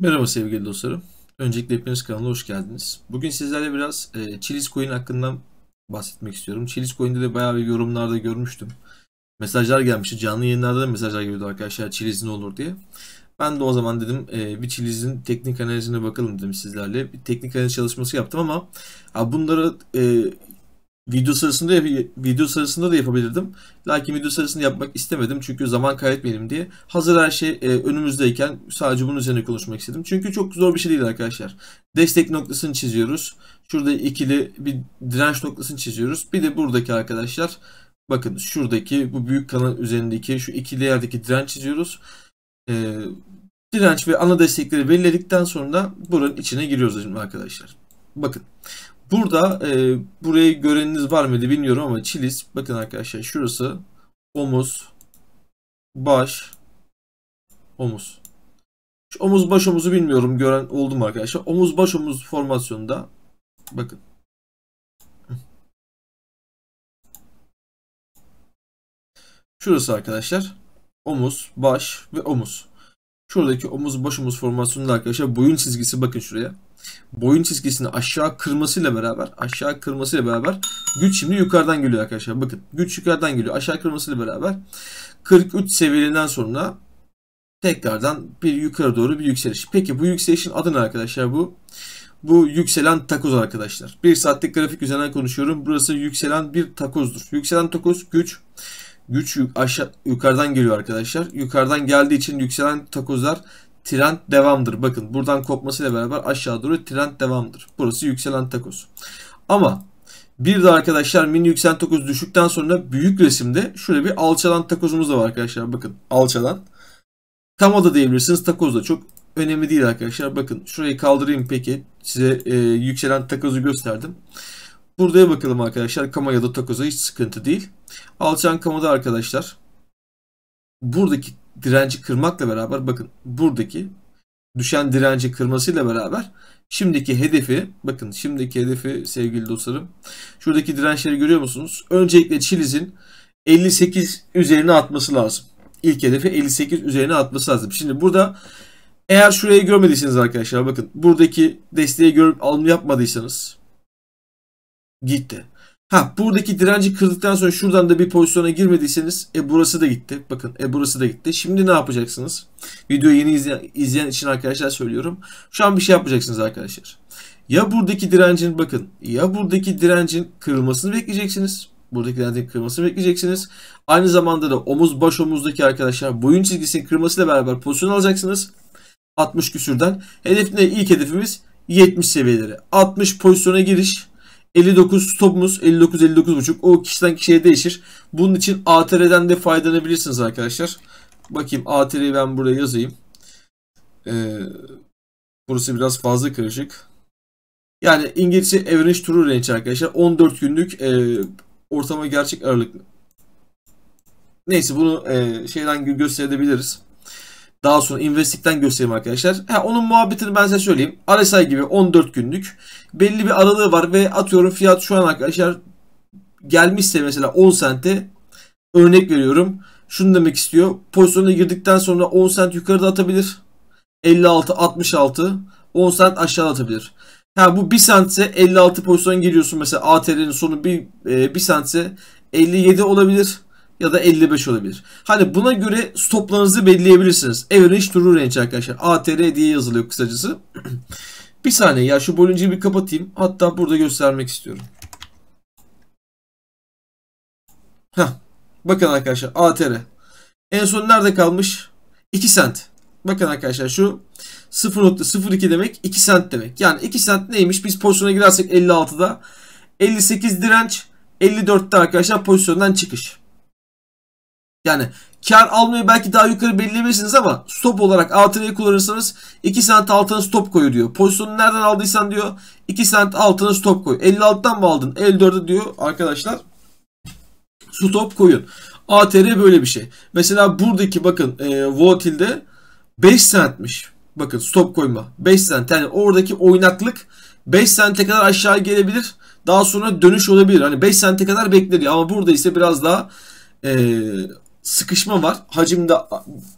Merhaba sevgili dostlarım. Öncelikle hepiniz kanalına hoş geldiniz. Bugün sizlerle biraz e, Chilis Coin hakkında bahsetmek istiyorum. Chilis Coin'de de bayağı bir yorumlarda görmüştüm. Mesajlar gelmişti. Canlı yayınlarda da mesajlar geliyordu arkadaşlar Chiliz ne olur diye. Ben de o zaman dedim e, bir Chiliz'in teknik analizine bakalım dedim sizlerle. Bir teknik analiz çalışması yaptım ama ha, bunları e, Video sırasında video sırasında da yapabilirdim. Lakin video sırasında yapmak istemedim çünkü zaman kaybetmeyelim diye. Hazır her şey e, önümüzdeyken sadece bunun üzerine konuşmak istedim. Çünkü çok zor bir şey değil arkadaşlar. Destek noktasını çiziyoruz. Şurada ikili bir direnç noktasını çiziyoruz. Bir de buradaki arkadaşlar bakın şuradaki bu büyük kanal üzerindeki şu ikili yerdeki direnç çiziyoruz. E, direnç ve ana destekleri belirledikten sonra buranın içine giriyoruz şimdi arkadaşlar. Bakın Burada e, burayı göreniniz var mıydı bilmiyorum ama çiliz bakın arkadaşlar şurası omuz baş omuz. Şu omuz baş omuzu bilmiyorum gören oldum arkadaşlar. Omuz baş omuz formasyonunda bakın. Şurası arkadaşlar omuz baş ve omuz. Şuradaki omuz baş omuz formasyonunda arkadaşlar boyun çizgisi bakın şuraya boyun çizgisini aşağı kırmasıyla beraber aşağı kırmasıyla beraber güç şimdi yukarıdan geliyor arkadaşlar. Bakın güç yukarıdan geliyor. Aşağı kırmasıyla beraber 43 seviyelerinden sonra tekrardan bir yukarı doğru bir yükseliş. Peki bu yükselişin adı ne arkadaşlar bu? Bu yükselen takoz arkadaşlar. Bir saatlik grafik üzerinden konuşuyorum. Burası yükselen bir takozdur. Yükselen takoz güç. Güç aşağı yukarıdan geliyor arkadaşlar. Yukarıdan geldiği için yükselen takozlar trend devamdır. Bakın buradan kopmasıyla beraber aşağı doğru trend devamdır. Burası yükselen takoz. Ama bir de arkadaşlar mini yükselen takoz düşükten sonra büyük resimde şöyle bir alçalan takosumuz da var arkadaşlar. Bakın alçalan. Tam o da diyebilirsiniz. Takoz da çok önemli değil arkadaşlar. Bakın şurayı kaldırayım peki. Size e, yükselen takozu gösterdim. Buraya bakalım arkadaşlar. Kama ya da takoza hiç sıkıntı değil. Alçan kamada arkadaşlar buradaki direnci kırmakla beraber bakın buradaki düşen direnci kırmasıyla beraber şimdiki hedefi bakın şimdiki hedefi sevgili dostlarım şuradaki dirençleri görüyor musunuz? Öncelikle Çiliz'in 58 üzerine atması lazım. İlk hedefi 58 üzerine atması lazım. Şimdi burada eğer şurayı görmediyseniz arkadaşlar bakın buradaki desteği görüp alım yapmadıysanız gitti. Ha buradaki direnci kırdıktan sonra şuradan da bir pozisyona girmediyseniz e burası da gitti. Bakın e burası da gitti. Şimdi ne yapacaksınız? Videoyu yeni izleyen, izleyen için arkadaşlar söylüyorum. Şu an bir şey yapacaksınız arkadaşlar. Ya buradaki direncin bakın ya buradaki direncin kırılmasını bekleyeceksiniz. Buradaki direncin kırılmasını bekleyeceksiniz. Aynı zamanda da omuz baş omuzdaki arkadaşlar boyun çizgisinin kırılmasıyla beraber pozisyon alacaksınız. 60 küsürden. Hedef ne? İlk hedefimiz 70 seviyeleri. 60 pozisyona giriş. 59 stopumuz 59 59.5 o kişiden kişiye değişir. Bunun için ATR'den de faydalanabilirsiniz arkadaşlar. Bakayım ATR'yi ben buraya yazayım. Ee, burası biraz fazla karışık. Yani İngilizce average true range arkadaşlar 14 günlük e, ortama gerçek aralık. Neyse bunu e, şeyden gösterebiliriz. Daha sonra Investik'ten göstereyim arkadaşlar. Ha, onun muhabbetini ben size söyleyeyim. RSI gibi 14 günlük belli bir aralığı var ve atıyorum fiyat şu an arkadaşlar gelmişse mesela 10 sente örnek veriyorum. Şunu demek istiyor. Pozisyona girdikten sonra 10 sent yukarıda atabilir. 56, 66, 10 sent aşağıda atabilir. Ha bu 1 sentse 56 pozisyon giriyorsun mesela ATR'nin sonu 1, 1 e, sentse 57 olabilir ya da 55 olabilir. Hani buna göre stoplarınızı belirleyebilirsiniz. Average True Range arkadaşlar. ATR diye yazılıyor kısacası. bir saniye ya şu bölünceyi bir kapatayım. Hatta burada göstermek istiyorum. Heh. Bakın arkadaşlar ATR. En son nerede kalmış? 2 sent. Bakın arkadaşlar şu 0.02 demek 2 sent demek. Yani 2 sent neymiş? Biz pozisyona girersek 56'da 58 direnç 54'te arkadaşlar pozisyondan çıkış. Yani kar almayı belki daha yukarı belirleyebilirsiniz ama stop olarak altını kullanırsanız 2 sent altına stop koyuyor diyor. Pozisyonu nereden aldıysan diyor 2 sent altına stop koy. 56'dan mı aldın? 54'e diyor arkadaşlar. Stop koyun. ATR böyle bir şey. Mesela buradaki bakın e, volatilde 5 centmiş. Bakın stop koyma. 5 cent. Yani oradaki oynaklık 5 sente kadar aşağı gelebilir. Daha sonra dönüş olabilir. Hani 5 sente kadar bekler ama burada ise biraz daha e, sıkışma var. Hacimde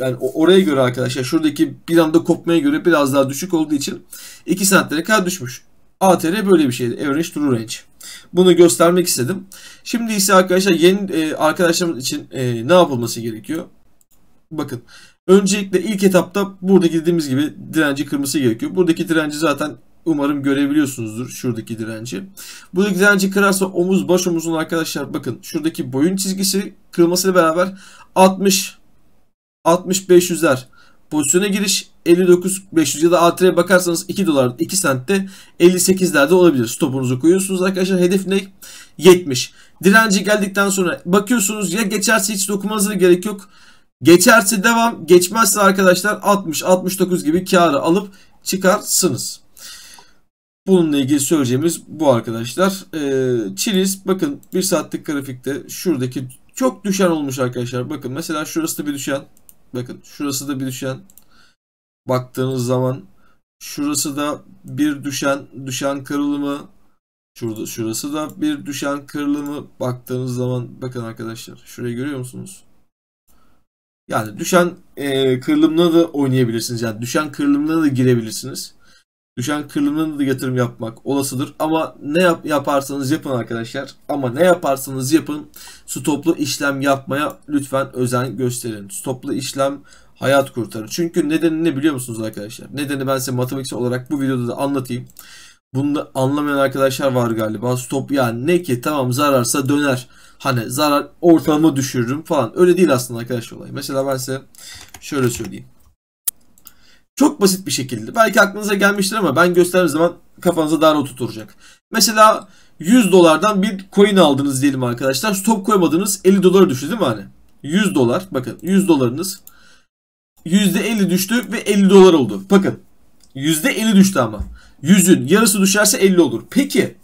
yani oraya göre arkadaşlar şuradaki bir anda kopmaya göre biraz daha düşük olduğu için 2 santimetre kadar düşmüş. ATR böyle bir şeydi. Average True Range. Bunu göstermek istedim. Şimdi ise arkadaşlar yeni e, arkadaşlarımız için e, ne yapılması gerekiyor? Bakın. Öncelikle ilk etapta burada dediğimiz gibi direnci kırması gerekiyor. Buradaki direnci zaten umarım görebiliyorsunuzdur. Şuradaki direnci. Buradaki direnci kırarsa omuz baş omuzun arkadaşlar bakın şuradaki boyun çizgisi kırılmasıyla beraber 60 60 500'ler pozisyona giriş 59 500 ya da altıya bakarsanız 2 dolar 2 sentte 58'lerde olabilir. Stopunuzu koyuyorsunuz arkadaşlar. Hedef ne? 70. Direnci geldikten sonra bakıyorsunuz ya geçerse hiç dokunmanıza gerek yok. Geçerse devam, geçmezse arkadaşlar 60 69 gibi karı alıp çıkarsınız. Bununla ilgili söyleyeceğimiz bu arkadaşlar. Ee, Chiliz bakın bir saatlik grafikte şuradaki çok düşen olmuş arkadaşlar. Bakın mesela şurası da bir düşen. Bakın şurası da bir düşen. Baktığınız zaman şurası da bir düşen düşen kırılımı. Şurada şurası da bir düşen kırılımı baktığınız zaman bakın arkadaşlar şurayı görüyor musunuz? Yani düşen e, kırılımına da oynayabilirsiniz. Yani düşen kırılımına da girebilirsiniz. Düşen kırılımına da yatırım yapmak olasıdır. Ama ne yap yaparsanız yapın arkadaşlar. Ama ne yaparsanız yapın Stoplu işlem yapmaya lütfen özen gösterin. Stoplu işlem hayat kurtarır. Çünkü nedeni ne biliyor musunuz arkadaşlar? Nedeni ben size matematiksel olarak bu videoda da anlatayım. Bunu anlamayan arkadaşlar var galiba. Stop yani ne ki tamam zararsa döner. Hani zarar ortalama düşürürüm falan. Öyle değil aslında arkadaşlar olay. Mesela ben size şöyle söyleyeyim. Çok basit bir şekilde. Belki aklınıza gelmiştir ama ben gösterdiğim zaman kafanıza daha oturtacak. Mesela 100 dolardan bir coin aldınız diyelim arkadaşlar. Stop koymadınız 50 dolara düştü değil mi hani? 100 dolar bakın 100 dolarınız %50 düştü ve 50 dolar oldu. Bakın %50 düştü ama. 100'ün yarısı düşerse 50 olur. Peki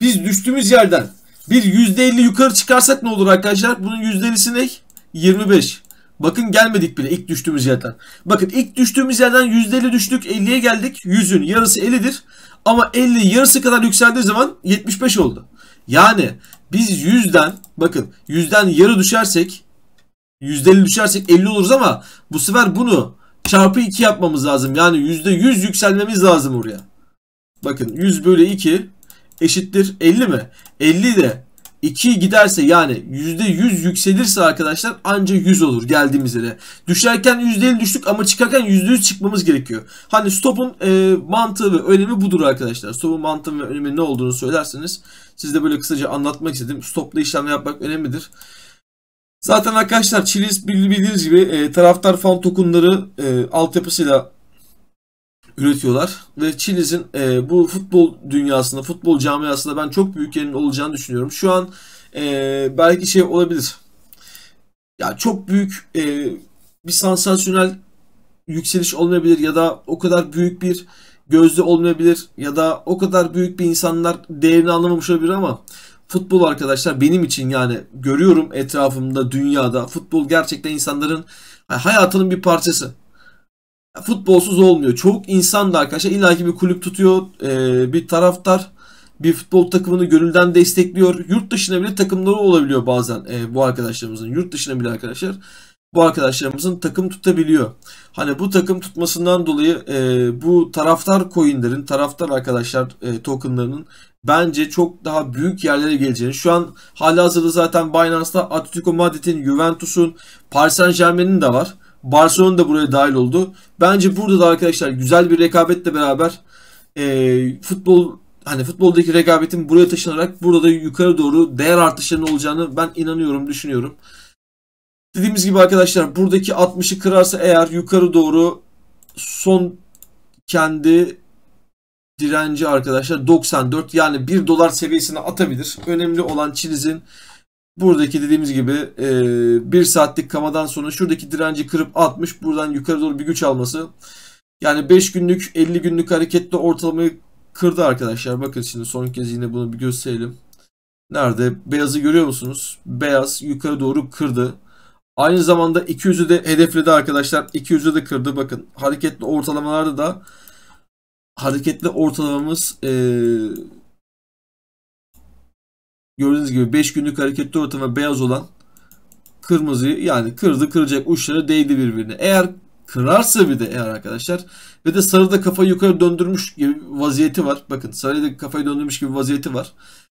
biz düştüğümüz yerden bir %50 yukarı çıkarsak ne olur arkadaşlar? Bunun %50'si ne? 25. Bakın gelmedik bile ilk düştüğümüz yerden. Bakın ilk düştüğümüz yerden %50 düştük 50'ye geldik. 100'ün yarısı 50'dir. Ama 50 yarısı kadar yükseldiği zaman 75 oldu. Yani biz 100'den bakın 100'den yarı düşersek %50 düşersek 50 oluruz ama bu sefer bunu çarpı 2 yapmamız lazım. Yani %100 yükselmemiz lazım oraya. Bakın 100 bölü 2 eşittir 50 mi? 50 de 2'ye giderse yani %100 yükselirse arkadaşlar anca 100 olur geldiğimiz yere. Düşerken %50 düştük ama çıkarken %100 çıkmamız gerekiyor. Hani stopun e, mantığı ve önemi budur arkadaşlar. Stopun mantığı ve önemi ne olduğunu söylerseniz siz de böyle kısaca anlatmak istedim. Stopla işlem yapmak önemlidir. Zaten arkadaşlar Chilis bildiğiniz gibi e, taraftar fan tokenları e, altyapısıyla üretiyorlar. Ve Çin'in e, bu futbol dünyasında, futbol camiasında ben çok büyük yerin olacağını düşünüyorum. Şu an e, belki şey olabilir. Ya çok büyük e, bir sansasyonel yükseliş olmayabilir ya da o kadar büyük bir gözde olmayabilir ya da o kadar büyük bir insanlar değerini anlamamış olabilir ama futbol arkadaşlar benim için yani görüyorum etrafımda dünyada futbol gerçekten insanların hayatının bir parçası futbolsuz olmuyor. Çok insan da arkadaşlar illaki bir kulüp tutuyor, e, bir taraftar bir futbol takımını gönülden destekliyor. Yurt dışına bile takımları olabiliyor bazen e, bu arkadaşlarımızın. Yurt dışına bile arkadaşlar bu arkadaşlarımızın takım tutabiliyor. Hani bu takım tutmasından dolayı e, bu taraftar coinlerin, taraftar arkadaşlar e, tokenlarının bence çok daha büyük yerlere geleceğini. Şu an hala hazırda zaten Binance'da Atletico Madrid'in, Juventus'un, Paris Saint Germain'in de var. Barcelona da buraya dahil oldu. Bence burada da arkadaşlar güzel bir rekabetle beraber e, futbol hani futboldaki rekabetin buraya taşınarak burada da yukarı doğru değer artışlarının olacağını ben inanıyorum, düşünüyorum. Dediğimiz gibi arkadaşlar buradaki 60'ı kırarsa eğer yukarı doğru son kendi direnci arkadaşlar 94 yani 1 dolar seviyesine atabilir. Önemli olan Çiniz'in Buradaki dediğimiz gibi e, 1 saatlik kamadan sonra şuradaki direnci kırıp atmış. Buradan yukarı doğru bir güç alması. Yani 5 günlük 50 günlük hareketle ortalamayı kırdı arkadaşlar. Bakın şimdi son kez yine bunu bir gösterelim. Nerede? Beyazı görüyor musunuz? Beyaz yukarı doğru kırdı. Aynı zamanda 200'ü de hedefledi arkadaşlar. 200'ü de kırdı. Bakın hareketli ortalamalarda da hareketli ortalamamız e, Gördüğünüz gibi 5 günlük hareketli ortama beyaz olan kırmızıyı yani kırdı kıracak uçları değdi birbirine. Eğer kırarsa bir de eğer arkadaşlar ve de sarıda kafayı yukarı döndürmüş gibi vaziyeti var. Bakın sarıda kafayı döndürmüş gibi vaziyeti var.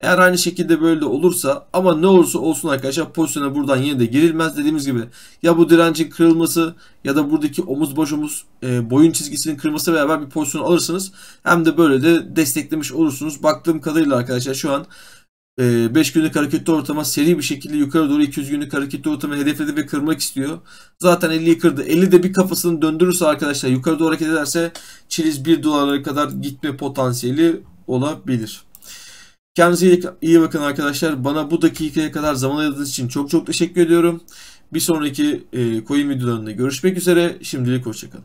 Eğer aynı şekilde böyle de olursa ama ne olursa olsun arkadaşlar pozisyona buradan yine de girilmez. Dediğimiz gibi ya bu direncin kırılması ya da buradaki omuz baş omuz e, boyun çizgisinin kırılması beraber bir pozisyon alırsınız. Hem de böyle de desteklemiş olursunuz. Baktığım kadarıyla arkadaşlar şu an 5 ee, günlük hareketli ortama seri bir şekilde yukarı doğru 200 günlük hareketli ortama hedefledi ve kırmak istiyor. Zaten 50'yi kırdı. 50 de bir kafasını döndürürse arkadaşlar yukarı doğru hareket ederse çiliz 1 dolara kadar gitme potansiyeli olabilir. Kendinize iyi, iyi bakın arkadaşlar. Bana bu dakikaya kadar zaman ayırdığınız için çok çok teşekkür ediyorum. Bir sonraki e, coin videolarında görüşmek üzere. Şimdilik hoşçakalın.